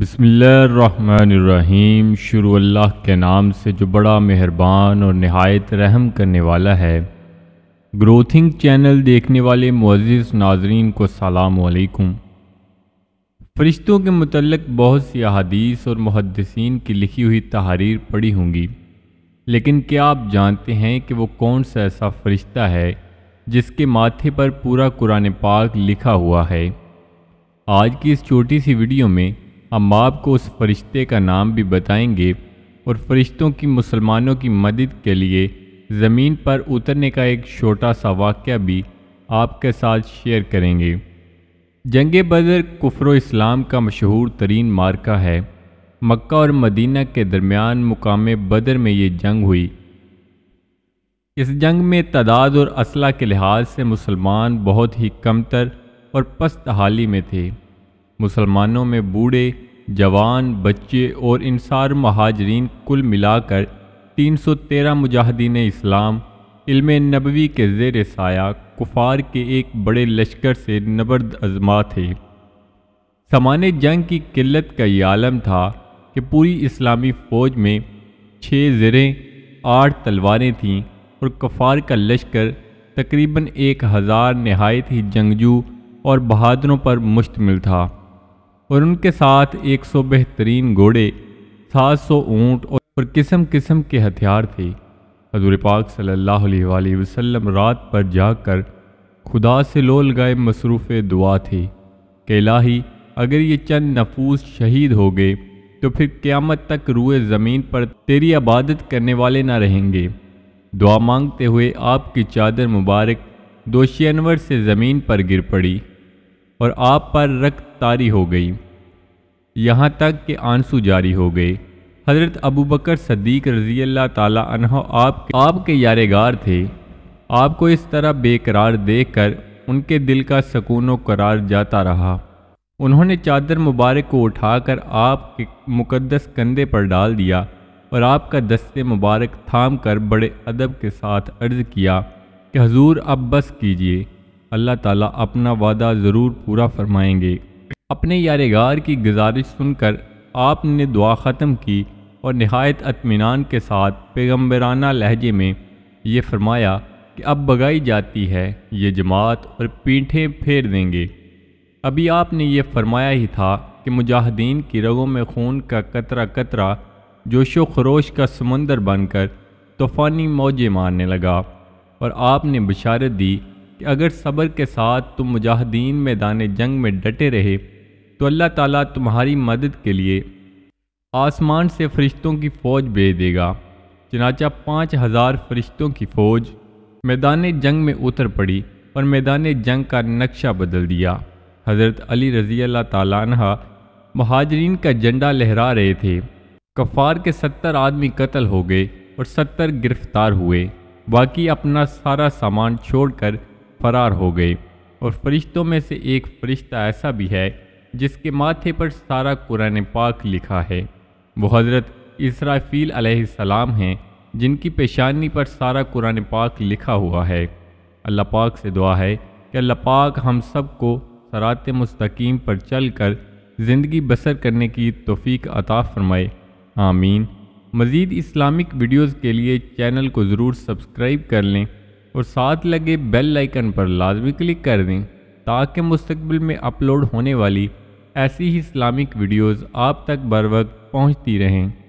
बसमीम शुरू अल्लाह के नाम से जो बड़ा मेहरबान और नहायत रहम करने वाला है ग्रोथिंग चैनल देखने वाले मोज़ नाजरीन को सलामकुम फ़रिश्तों के मतलब बहुत सी अदीस और मुहदसिन की लिखी हुई तहारीर पड़ी होंगी लेकिन क्या आप जानते हैं कि वो कौन सा ऐसा फ़रिश्ता है जिसके माथे पर पूरा कुरान पाक लिखा हुआ है आज की इस छोटी सी वीडियो में हम आपको उस फरिश्ते का नाम भी बताएंगे और फरिश्तों की मुसलमानों की मदद के लिए ज़मीन पर उतरने का एक छोटा सा वाक़ भी आपके साथ शेयर करेंगे जंग बदर कुफर इस्लाम का मशहूर तरीन मार्का है मक्का और मदीना के दरमियान मुकाम बदर में ये जंग हुई इस जंग में तादाद और असला के लिहाज से मुसलमान बहुत ही कमतर और पस्त हाली में थे मुसलमानों में बूढ़े जवान बच्चे और इंसार महाजरीन कुल मिलाकर 313 मुजाहिदीन इस्लाम इल्म नबवी के जेर साया कुफार के एक बड़े लश्कर से नबर्द अजमा थे समान जंग की किल्लत का ये आलम था कि पूरी इस्लामी फ़ौज में छः ज़रें आठ तलवारें थीं और कफार का लश्कर तकरीबन एक हज़ार नहायत ही जंगजू और बहादुरों पर मुश्तमिल था और उनके साथ एक सौ बेहतरीन घोड़े सात सौ ऊँट और किस्म किस्म के हथियार थे हजूर पाक सल्लल्लाहु अलैहि वसल्लम रात पर जाकर खुदा से लोल गए मसरूफ़ दुआ थे कि लाही अगर ये चंद नफूस शहीद हो गए तो फिर क़्यामत तक रुए ज़मीन पर तेरी आबादत करने वाले ना रहेंगे दुआ मांगते हुए आपकी चादर मुबारक दोषी अनवर से ज़मीन पर गिर पड़ी और आप पर रक्त तारी हो गई यहाँ तक कि आंसू जारी हो गए हज़रत अबू बकर सदीक रज़ी अल्लाह ताली आप आपके यारगार थे आपको इस तरह बेकरार देख कर उनके दिल का सकून करार जाता रहा उन्होंने चादर मुबारक को उठाकर आपके मुकद्दस कंधे पर डाल दिया और आपका दस्ते मुबारक थाम कर बड़े अदब के साथ अर्ज़ किया कि हजूर अब बस कीजिए अल्लाह ताला अपना वादा ज़रूर पूरा फरमाएंगे अपने यारगार की गुजारिश सुनकर आपने दुआ ख़त्म की और नहायत अतमान के साथ पैगम्बराना लहजे में ये फरमाया कि अब बगाई जाती है ये जमात और पीठें फेर देंगे अभी आपने ये फरमाया ही था कि मुजाहिदीन की रगों में खून का कतरा कतरा जोशो खरोश का समंदर बनकर तूफ़ानी मौजे मारने लगा और आपने बशारत दी कि अगर सब्र के साथ तुम मुजाहिदीन मैदान जंग में डटे रहे तो अल्लाह ताला तुम्हारी मदद के लिए आसमान से फरिश्तों की फ़ौज भेज देगा चनाचा पाँच हज़ार फरिश्तों की फ़ौज मैदान जंग में उतर पड़ी और मैदान जंग का नक्शा बदल दिया हज़रत अली रज़ी अल्लाह तहा महाजरीन का झंडा लहरा रहे थे कफ़ार के सत्तर आदमी कत्ल हो गए और सत्तर गिरफ्तार हुए बाकी अपना सारा सामान छोड़कर फरार हो गए और फरिश्तों में से एक फरिश्ता ऐसा भी है जिसके माथे पर सारा कुरान पाक लिखा है वो हज़रत इसराफील सलाम हैं जिनकी पेशानी पर सारा कुरान पाक लिखा हुआ है अल्लाह पाक से दुआ है कि अल्लाह पाक हम सब को सरात मुस्तकीम पर चल कर ज़िंदगी बसर करने की तोफ़ी अता फ़रमाए आमीन मज़ीद इस्लामिक वीडियोज़ के लिए चैनल को ज़रूर सब्सक्राइब कर लें और साथ लगे बेल आइकन पर लाजमी क्लिक कर दें ताकि मुस्तबिल में अपलोड होने वाली ऐसी ही इस्लामिक वीडियोज़ आप तक बर वक्त पहुँचती रहें